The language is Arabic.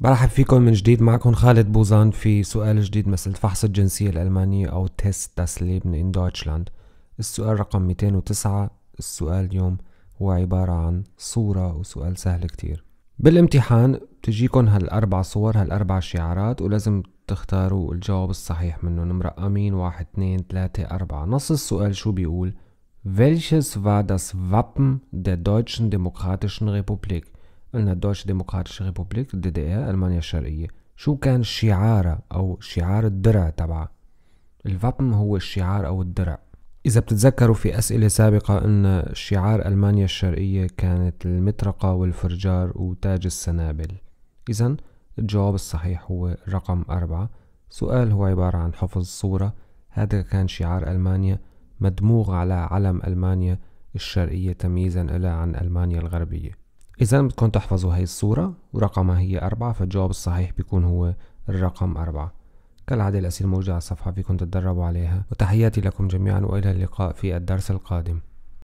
مرحبا فيكم من جديد معكم خالد بوزان في سؤال جديد مثل فحص الجنسية الألمانية أو تيست داس ليبن إن دويتشلاند السؤال رقم 209 السؤال اليوم هو عبارة عن صورة وسؤال سهل كتير بالامتحان بتجيكم هالأربع صور هالأربع شعارات ولازم تختاروا الجواب الصحيح منهم مرقمين واحد اثنين ثلاثة أربعة نص السؤال شو بيقول Welches war das Wappen der Deutschen Demokratischen Republik قلنا الدويتش ديمقراطيش ريبوبليك دي دي اي المانيا الشرقيه شو كان شعارها او شعار الدرع تبعها الفابم هو الشعار او الدرع إذا بتتذكروا في أسئلة سابقة أن شعار ألمانيا الشرقية كانت المطرقة والفرجار وتاج السنابل إذا الجواب الصحيح هو رقم أربعة سؤال هو عبارة عن حفظ صورة هذا كان شعار ألمانيا مدموغ على علم ألمانيا الشرقية تمييزا لها عن ألمانيا الغربية إذا بدكم تحفظوا هاي الصورة ورقمها هي أربعة فالجواب الصحيح بيكون هو الرقم أربعة كالعادة الأسئلة الموجودة على الصفحة فيكم تتدربوا عليها وتحياتي لكم جميعا وإلى اللقاء في الدرس القادم